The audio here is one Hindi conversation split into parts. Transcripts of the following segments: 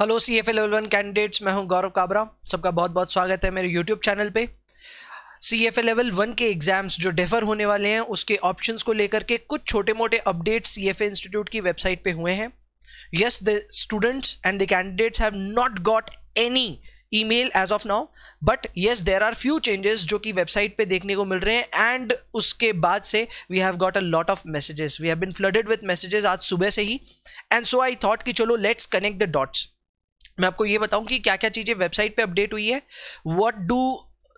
Hello C F A level one candidates मैं हूं गौरव काबरा सबका बहुत बहुत स्वागत है मेरे यूट्यूब चैनल पे सी एफ एलेवल वन के एग्जाम्स जो डेफर होने वाले हैं उसके ऑप्शंस को लेकर के कुछ छोटे मोटे updates C F A institute की वेबसाइट पे हुए हैं yes the students and the candidates have not got any email as of now but yes there are few changes जो कि वेबसाइट पर देखने को मिल रहे हैं एंड उसके बाद से we have got a lot of messages we have been flooded with messages आज सुबह से ही एंड सो आई थॉट कि चलो लेट्स कनेक्ट द डॉट्स मैं आपको ये बताऊं कि क्या क्या चीज़ें वेबसाइट पे अपडेट हुई है what do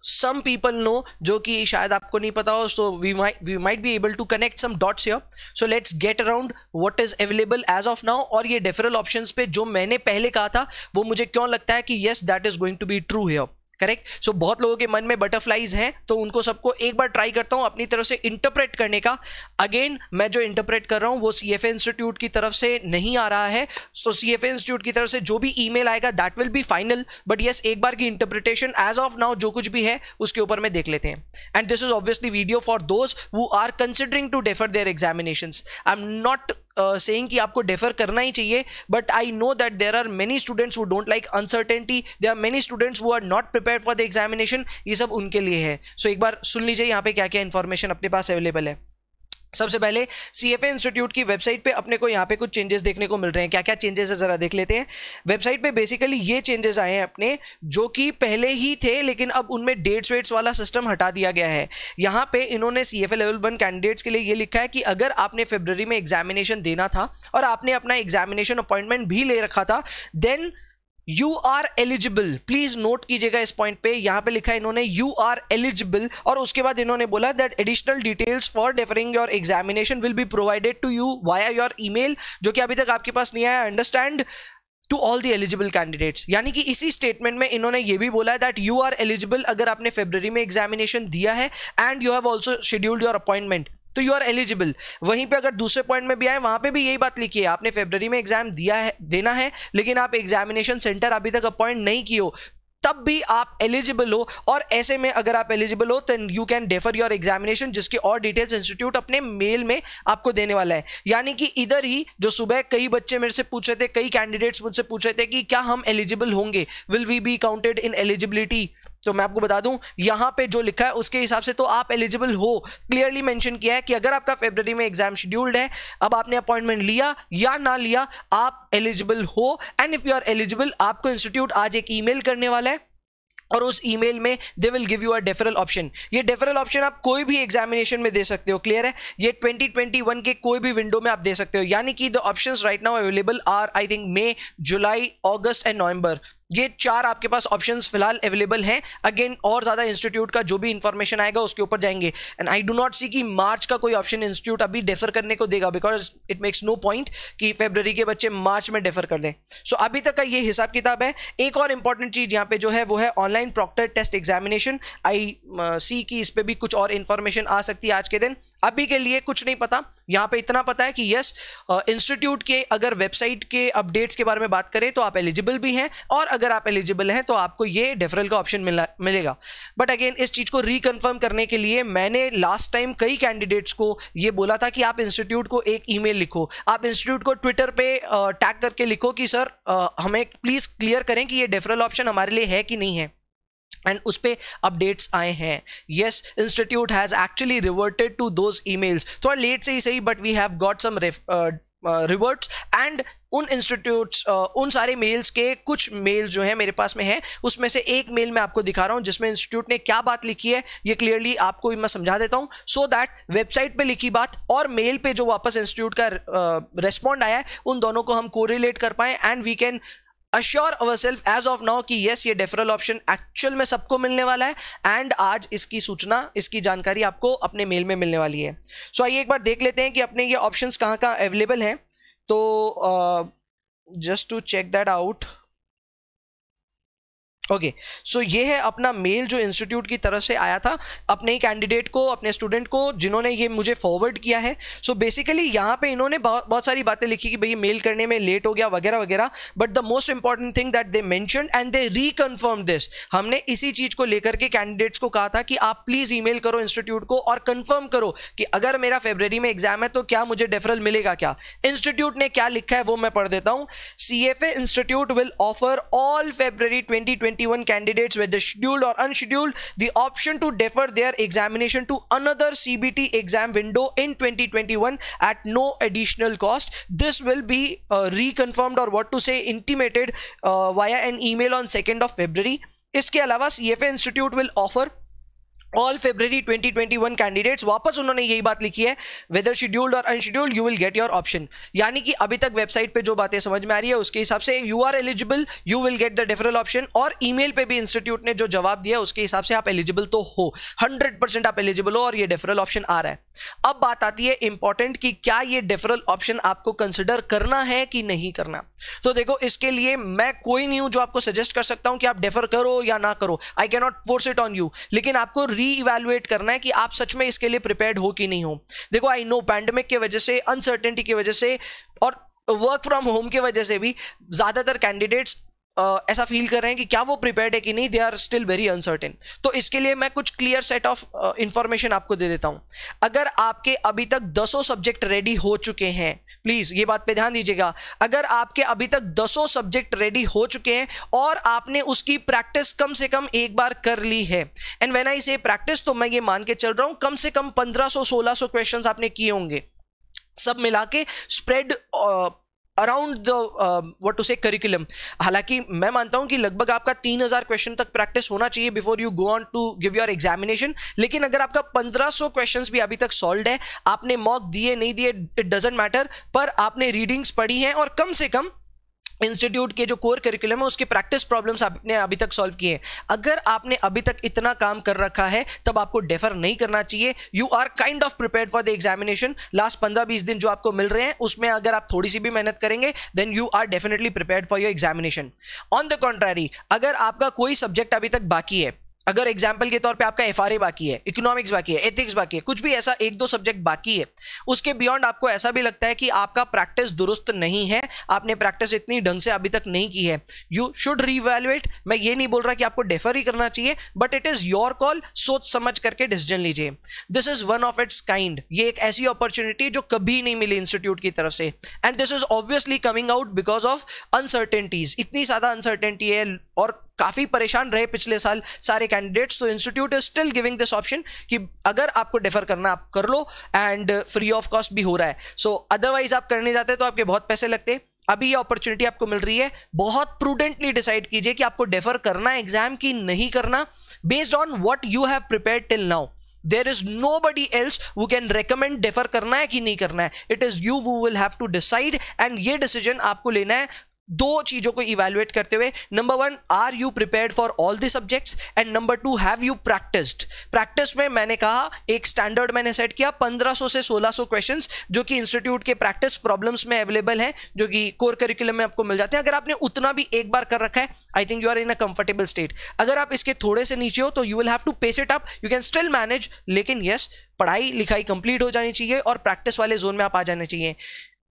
some people know जो कि शायद आपको नहीं पता हो so we we might be able to connect some dots your so let's get around what is available as of now और ये डेफरल ऑप्शन पे जो मैंने पहले कहा था वो मुझे क्यों लगता है कि yes that is going to be true here correct so so, बहुत लोगों के मन में बटरफ्लाइज हैं तो उनको सबको एक बार ट्राई करता हूँ अपनी तरफ से इंटरप्रेट करने का अगेन मैं जो इंटरप्रेट कर रहा हूँ वो सी एफ इंस्टीट्यूट की तरफ से नहीं आ रहा है सो सी एफ इंस्टीट्यूट की तरफ से जो भी ईमेल आएगा that will be final but yes एक बार की इंटरप्रिटेशन एज ऑफ नाउ जो कुछ भी है उसके ऊपर मैं देख लेते हैं and this is obviously video for those who are considering to defer their examination I am not saying uh, कि आपको डेफर करना ही चाहिए but I know that there are many students वो don't like uncertainty there are many students वो are not prepare for the examination ये सब उनके लिए है सो so, एक बार सुन लीजिए यहाँ पे क्या क्या इन्फॉर्मेशन अपने पास अवेलेबल है सबसे पहले सी एफ इंस्टीट्यूट की वेबसाइट पे अपने को यहाँ पे कुछ चेंजेस देखने को मिल रहे हैं क्या क्या चेंजेस है ज़रा देख लेते हैं वेबसाइट पे बेसिकली ये चेंजेस आए हैं अपने जो कि पहले ही थे लेकिन अब उनमें डेट्स वेट्स वाला सिस्टम हटा दिया गया है यहाँ पे इन्होंने C F level one candidates के लिए ये लिखा है कि अगर आपने फेबररी में एग्जामिनेशन देना था और आपने अपना एग्जामिनेशन अपॉइंटमेंट भी ले रखा था then you are eligible please note कीजिएगा इस पॉइंट पे यहां पे लिखा है इन्होंने यू आर एलिजिबल और उसके बाद इन्होंने बोला that additional details for deferring your examination will be provided to you via your email जो कि अभी तक आपके पास नहीं आया understand to all the eligible candidates यानी कि इसी स्टेटमेंट में इन्होंने ये भी बोला दैट यू आर एलिजिबल अगर आपने फेब्रवरी में एग्जामिनेशन दिया है and you have also scheduled your appointment तो यू आर एलिजिबल वहीं पे अगर दूसरे पॉइंट में भी आए वहाँ पे भी यही बात लिखी है आपने फेबररी में एग्जाम दिया है देना है लेकिन आप एग्जामिनेशन सेंटर अभी तक अपॉइंट नहीं किए हो तब भी आप एलिजिबल हो और ऐसे में अगर आप एलिजिबल हो तो you can defer your examination जिसकी और डिटेल्स इंस्टीट्यूट अपने मेल में आपको देने वाला है यानी कि इधर ही जो सुबह कई बच्चे मेरे से पूछ रहे थे कई कैंडिडेट्स मुझसे पूछ रहे थे कि क्या हम एलिजिबल होंगे will we be counted in eligibility तो मैं आपको बता दूं यहां पे जो लिखा है उसके हिसाब से तो आप एलिजिबल हो क्लियरली मेंशन किया है कि अगर आपका फेब्रवरी में एग्जाम शेड्यूल्ड है अब आपने अपॉइंटमेंट लिया या ना लिया आप एलिजिबल हो and if you are eligible आपको इंस्टीट्यूट आज एक ईमेल करने वाला है और उस ईमेल में they will give you a deferral option ये डेफरल ऑप्शन आप कोई भी एग्जामिनेशन में दे सकते हो क्लियर है ये 2021 के कोई भी विंडो में आप दे सकते हो यानी कि the options right now available are I think May July August and November ये चार आपके पास ऑप्शन फिलहाल अवेलेबल हैं अगेन और ज़्यादा इंस्टीट्यूट का जो भी इंफॉर्मेशन आएगा उसके ऊपर जाएंगे and I do not see कि मार्च का कोई ऑप्शन इंस्टीट्यूट अभी डेफर करने को देगा because it makes no point कि फेबररी के बच्चे मार्च में डेफर कर दें सो so, अभी तक का ये हिसाब किताब है एक और इंपॉर्टेंट चीज़ यहाँ पे जो है वो है online proctor test examination I see कि इस पर भी कुछ और इन्फॉर्मेशन आ सकती है आज के दिन अभी के लिए कुछ नहीं पता यहाँ पे इतना पता है कि यस इंस्टीट्यूट के अगर वेबसाइट के अपडेट्स के बारे में बात करें तो आप एलिजिबल भी हैं और अगर अगर आप एलिजिबल हैं तो आपको ये डेफरल का ऑप्शन मिलेगा बट अगेन इस चीज़ को रिकन्फर्म करने के लिए मैंने लास्ट टाइम कई कैंडिडेट्स को ये बोला था कि आप इंस्टीट्यूट को एक ई लिखो आप इंस्टीट्यूट को ट्विटर पर टैग करके लिखो कि सर हमें प्लीज़ क्लियर करें कि ये डेफरल ऑप्शन हमारे लिए है कि नहीं है एंड उस पर अपडेट्स आए हैं yes institute has actually reverted to those emails थोड़ा लेट से ही सही but we have got some reverts and उन इंस्टीट्यूट्स उन सारे मेल्स के कुछ मेल जो है मेरे पास में है उसमें से एक मेल मैं आपको दिखा रहा हूँ जिसमें इंस्टीट्यूट ने क्या बात लिखी है ये क्लियरली आपको मैं समझा देता हूँ सो दैट वेबसाइट पे लिखी बात और मेल पे जो वापस इंस्टीट्यूट का रेस्पॉन्ड आया है उन दोनों को हम कोरिलेट कर पाएँ and we can assure our self as of now कि येस ये डेफरल ऑप्शन एक्चुअल में सबको मिलने वाला है एंड आज इसकी सूचना इसकी जानकारी आपको अपने मेल में मिलने वाली है सो so, आइए एक बार देख लेते हैं कि अपने ये ऑप्शन कहाँ कहाँ अवेलेबल हैं तो just to check that out okay okay, so so ये है अपना मेल जो इंस्टीट्यूट की तरफ से आया था अपने ही कैंडिडेट को अपने स्टूडेंट को जिन्होंने ये मुझे फॉरवर्ड किया है सो so बेसिकली यहाँ पे इन्होंने बहुत बहुत सारी बातें लिखी कि भाई मेल करने में लेट हो गया वगैरह वगैरह but the most important thing that they mention and they reconfirm this हमने इसी चीज़ को लेकर के कैंडिडेट्स को कहा था कि आप प्लीज़ ई करो इंस्टीट्यूट को और कन्फर्म करो कि अगर मेरा फेबररी में एग्जाम है तो क्या मुझे डेफरल मिलेगा क्या इंस्टीट्यूट ने क्या लिखा है वो मैं पढ़ देता हूँ C institute will offer all February twenty 21 candidates whether scheduled or unscheduled the option to defer their examination to another CBT exam window in 2021 at no additional cost this will be uh, reconfirmed or what to say intimated uh, via an email on 2nd of February इसके अलावा C Institute will offer. All February 2021 candidates वापस उन्होंने यही बात लिखी है वेदर शेड्यूल्ड और unscheduled you will get your option यानी कि अभी तक वेबसाइट पे जो बातें समझ में आ रही है उसके हिसाब से you are eligible you will get the deferral option और ईमेल पे भी इंस्टीट्यूट ने जो जवाब दिया उसके हिसाब से आप एलिजिबल तो हो हंड्रेड आप एलिजिबल हो और ये डेफरल ऑप्शन आ रहा है अब बात आती है इंपॉर्टेंट कि क्या ये डेफरल ऑप्शन आपको कंसिडर करना है कि नहीं करना तो देखो इसके लिए मैं कोई नहीं हूं जो आपको सजेस्ट कर सकता हूं कि आप डेफर करो या ना करो I cannot force it on you लेकिन आपको री इवेलुएट करना है कि आप सच में इसके लिए प्रिपेयर्ड हो कि नहीं हो देखो आई नो पैंडमिक की वजह से अनसर्टेनिटी की वजह से और वर्क फ्रॉम होम की वजह से भी ज़्यादातर कैंडिडेट्स Uh, ऐसा फील कर रहे हैं कि क्या वो प्रिपेयर्ड है कि नहीं they are still very uncertain तो इसके लिए मैं कुछ क्लियर सेट ऑफ इंफॉर्मेशन आपको दे देता हूं अगर आपके अभी तक दसों सब्जेक्ट रेडी हो चुके हैं प्लीज़ ये बात पे ध्यान दीजिएगा अगर आपके अभी तक दसों सब्जेक्ट रेडी हो चुके हैं और आपने उसकी प्रैक्टिस कम से कम एक बार कर ली है एंड वेन आई से प्रैक्टिस तो मैं ये मान के चल रहा हूं कम से कम पंद्रह सो सोलह सो क्वेश्चन आपने किए होंगे सब मिला के spread around the what to say curriculum हालांकि मैं मानता हूं कि लगभग आपका तीन हज़ार क्वेश्चन तक प्रैक्टिस होना चाहिए before you go on to give your examination लेकिन अगर आपका पंद्रह सौ क्वेश्चन भी अभी तक सॉल्व है आपने मॉक दिए नहीं दिए इट डजेंट मैटर पर आपने रीडिंग्स पढ़ी हैं और कम से कम इंस्टीट्यूट के जो कोर करिकुलम है उसके प्रैक्टिस प्रॉब्लम्स आपने अभी तक सॉल्व किए हैं अगर आपने अभी तक इतना काम कर रखा है तब आपको डेफर नहीं करना चाहिए you are kind of prepare for the examination last पंद्रह बीस दिन जो आपको मिल रहे हैं उसमें अगर आप थोड़ी सी भी मेहनत करेंगे then you are definitely prepare for your examination on the contrary अगर आपका कोई सब्जेक्ट अभी तक बाकी है अगर एग्जाम्पल के तौर पे आपका एफ बाकी है इकोनॉमिक्स बाकी है एथिक्स बाकी है कुछ भी ऐसा एक दो सब्जेक्ट बाकी है उसके बियॉन्ड आपको ऐसा भी लगता है कि आपका प्रैक्टिस दुरुस्त नहीं है आपने प्रैक्टिस इतनी ढंग से अभी तक नहीं की है यू शुड रीवैल्युएट मैं ये नहीं बोल रहा कि आपको डेफर ही करना चाहिए but it is your call सोच समझ करके डिसीजन लीजिए this is one of its kind ये एक ऐसी अपॉर्चुनिटी जो कभी नहीं मिली इंस्टीट्यूट की तरफ से and this is obviously coming out because of uncertainties इतनी ज़्यादा अनसर्टेनिटी है और काफ़ी परेशान रहे पिछले साल सारे कैंडिडेट्स तो institute is still giving this option कि अगर आपको डेफर करना आप कर लो एंड फ्री ऑफ कॉस्ट भी हो रहा है सो so, अदरवाइज आप करने जाते तो आपके बहुत पैसे लगते अभी ये अपॉर्चुनिटी आपको मिल रही है बहुत प्रूडेंटली डिसाइड कीजिए कि आपको डेफर करना है एग्जाम की नहीं करना based on what you have prepare till now there is nobody else who can recommend defer करना है कि नहीं करना है इट इज़ यू वो will have to decide and ये डिसीजन आपको लेना है दो चीजों को इवेल्युएट करते हुए number one are you prepare for all the subjects and number two have you practised practice में मैंने कहा एक स्टैंडर्ड मैंने सेट किया 1500 से 1600 क्वेश्चंस जो कि इंस्टीट्यूट के प्रैक्टिस प्रॉब्लम्स में अवेलेबल हैं जो कि कोर करिकुलम में आपको मिल जाते हैं अगर आपने उतना भी एक बार कर रखा है I think you are in a comfortable state अगर आप इसके थोड़े से नीचे हो तो you will have to pace it up you can still manage लेकिन येस yes, पढ़ाई लिखाई कंप्लीट हो जानी चाहिए और प्रैक्टिस वाले जोन में आप आ जाने चाहिए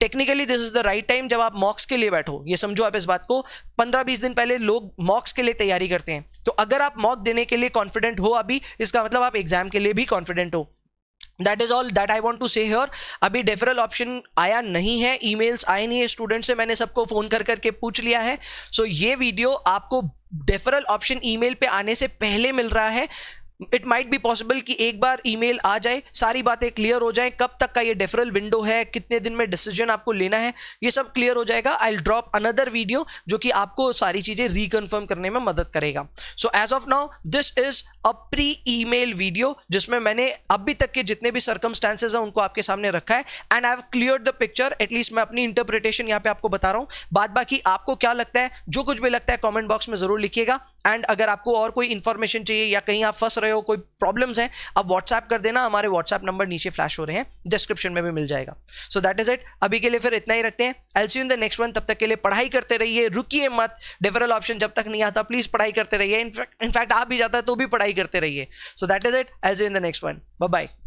technically this is the right time जब आप मॉक्स के लिए बैठो ये समझो आप इस बात को पंद्रह बीस दिन पहले लोग मॉक्स के लिए तैयारी करते हैं तो अगर आप मॉक देने के लिए कॉन्फिडेंट हो अभी इसका मतलब आप एग्जाम के लिए भी कॉन्फिडेंट हो that is all that I want to say here अभी डेफरल ऑप्शन आया नहीं है ई मेल्स आए नहीं है स्टूडेंट से मैंने सबको फ़ोन कर करके पूछ लिया है सो so, ये वीडियो आपको डेफरल ऑप्शन ई मेल पर आने से पहले मिल रहा है इट माइट बी पॉसिबल कि एक बार ईमेल आ जाए सारी बातें क्लियर हो जाए कब तक का ये डेफरल विंडो है कितने दिन में डिसीजन आपको लेना है ये सब क्लियर हो जाएगा आई ड्रॉप अनदर वीडियो जो कि आपको सारी चीज़ें रिकन्फर्म करने में मदद करेगा so as of now this is a pre email video जिसमें मैंने अभी तक के जितने भी सर्कमस्टांसेज हैं उनको आपके सामने रखा है and I have clear the picture at least मैं अपनी इंटरप्रिटेशन यहाँ पे आपको बता रहा हूँ बाद बाकी आपको क्या लगता है जो कुछ भी लगता है कॉमेंट बॉक्स में जरूर लिखिएगा एंड अगर आपको और कोई इन्फॉर्मेशन चाहिए या कहीं आप फर्स्ट रहे हो कोई प्रॉब्लम्स हैं आप व्हाट्सएप कर देना हमारे व्हाट्सएप नंबर नीचे फ्लैश हो रहे हैं डिस्क्रिप्शन में भी मिल जाएगा सो दैट इज इट अभी के लिए फिर इतना ही रखते हैं I'll see in the next one तब तक के लिए पढ़ाई करते रहिए रुकिए मत डिफरल ऑप्शन जब तक नहीं आता प्लीज़ पढ़ाई करते रहिए इनफैक्ट इनफैक्ट आप भी जाता है तो भी पढ़ाई करते रहिए so that is it I'll see in the next one bye